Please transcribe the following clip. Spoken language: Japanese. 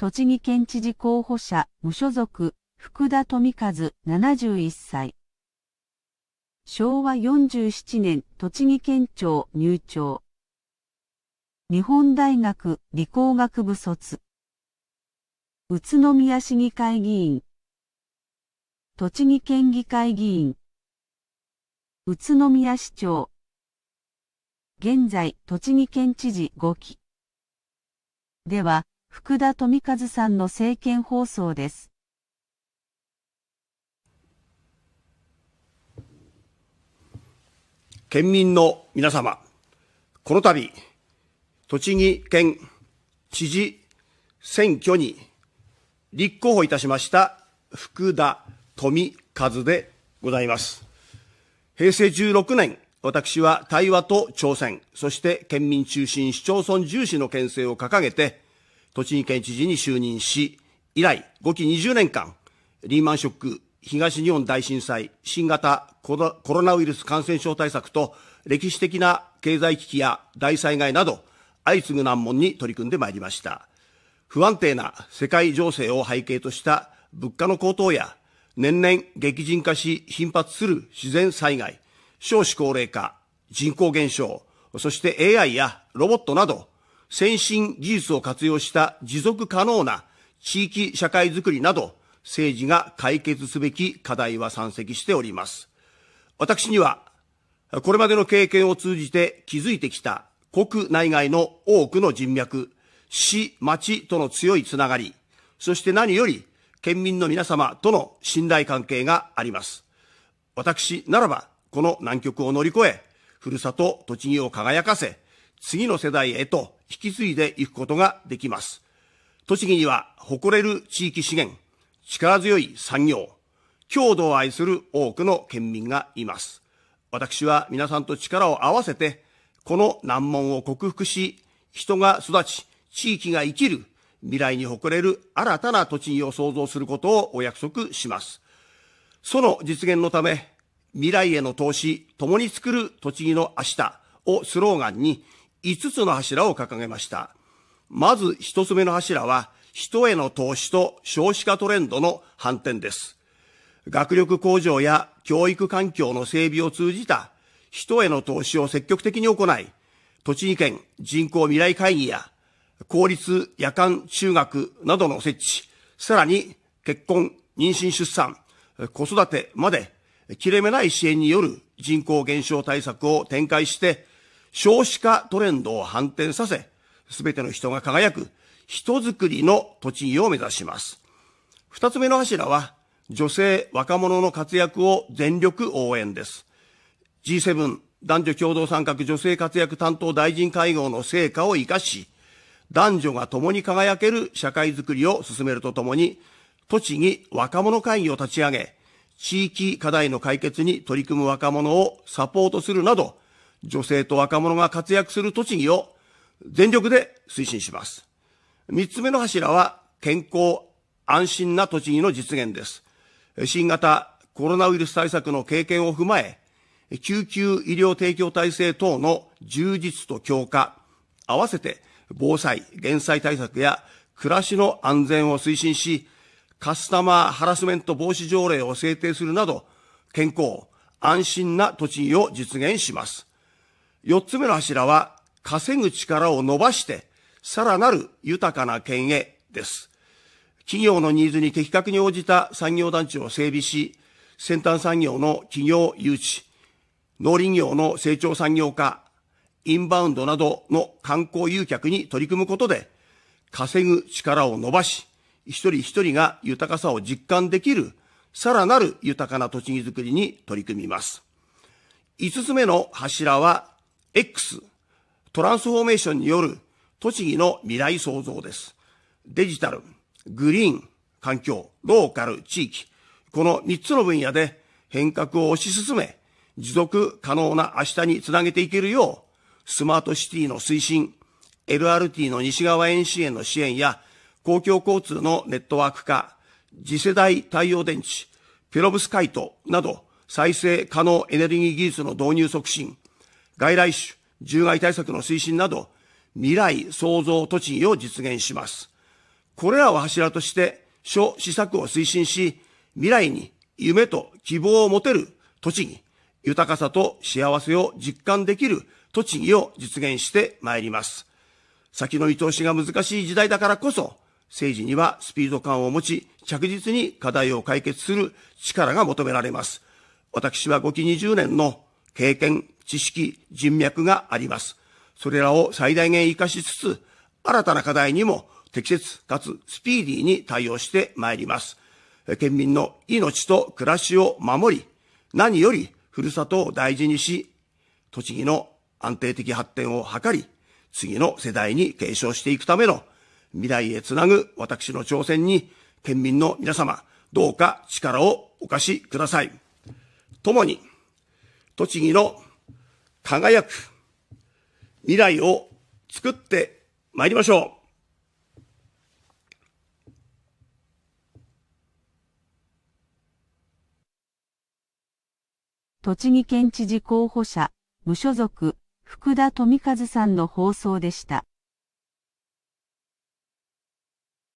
栃木県知事候補者、無所属、福田富和、71歳。昭和47年、栃木県庁入庁。日本大学理工学部卒。宇都宮市議会議員。栃木県議会議員。宇都宮市長。現在、栃木県知事5期。では、福田富和さんの政見放送です。県民の皆様、この度、栃木県知事選挙に立候補いたしました福田富和でございます。平成16年、私は対話と挑戦、そして県民中心市町村重視の県政を掲げて、栃木県知事に就任し、以来、5期20年間、リーマンショック、東日本大震災、新型コロナウイルス感染症対策と、歴史的な経済危機や大災害など、相次ぐ難問に取り組んでまいりました。不安定な世界情勢を背景とした物価の高騰や、年々激甚化し頻発する自然災害、少子高齢化、人口減少、そして AI やロボットなど、先進技術を活用した持続可能な地域社会づくりなど、政治が解決すべき課題は山積しております。私には、これまでの経験を通じて築いてきた国内外の多くの人脈、市、町との強いつながり、そして何より県民の皆様との信頼関係があります。私ならば、この難局を乗り越え、ふるさと、栃木を輝かせ、次の世代へと引き継いでいくことができます。栃木には誇れる地域資源、力強い産業、郷土を愛する多くの県民がいます。私は皆さんと力を合わせて、この難問を克服し、人が育ち、地域が生きる、未来に誇れる新たな栃木を創造することをお約束します。その実現のため、未来への投資、共に作る栃木の明日をスローガンに、5つの柱を掲げました。まず1つ目の柱は、人への投資と少子化トレンドの反転です。学力向上や教育環境の整備を通じた人への投資を積極的に行い、栃木県人口未来会議や公立夜間中学などの設置、さらに結婚、妊娠出産、子育てまで切れ目ない支援による人口減少対策を展開して少子化トレンドを反転させ、すべての人が輝く人づくりの栃木を目指します。二つ目の柱は、女性、若者の活躍を全力応援です。G7 男女共同参画女性活躍担当大臣会合の成果を活かし、男女が共に輝ける社会づくりを進めるとともに、栃木若者会議を立ち上げ、地域課題の解決に取り組む若者をサポートするなど、女性と若者が活躍する栃木を全力で推進します。三つ目の柱は健康安心な栃木の実現です。新型コロナウイルス対策の経験を踏まえ、救急医療提供体制等の充実と強化、合わせて防災、減災対策や暮らしの安全を推進し、カスタマーハラスメント防止条例を制定するなど、健康、安心な栃木を実現します。四つ目の柱は、稼ぐ力を伸ばして、さらなる豊かな県へです。企業のニーズに的確に応じた産業団地を整備し、先端産業の企業誘致、農林業の成長産業化、インバウンドなどの観光誘客に取り組むことで、稼ぐ力を伸ばし、一人一人が豊かさを実感できる、さらなる豊かな土地づくりに取り組みます。五つ目の柱は、X、トランスフォーメーションによる栃木の未来創造です。デジタル、グリーン、環境、ローカル、地域、この3つの分野で変革を推し進め、持続可能な明日につなげていけるよう、スマートシティの推進、LRT の西側円支援の支援や、公共交通のネットワーク化、次世代太陽電池、ペロブスカイトなど、再生可能エネルギー技術の導入促進、外来種、獣害対策の推進など、未来創造栃木を実現します。これらを柱として、諸施策を推進し、未来に夢と希望を持てる栃木、豊かさと幸せを実感できる栃木を実現してまいります。先の見通しが難しい時代だからこそ、政治にはスピード感を持ち、着実に課題を解決する力が求められます。私は5期20年の経験、知識、人脈があります。それらを最大限活かしつつ、新たな課題にも適切かつスピーディーに対応してまいります。県民の命と暮らしを守り、何よりふるさとを大事にし、栃木の安定的発展を図り、次の世代に継承していくための未来へつなぐ私の挑戦に、県民の皆様、どうか力をお貸しください。共に、栃木の輝く未来を作ってまいりましょう。栃木県知事候補者、無所属、福田富和さんの放送でした。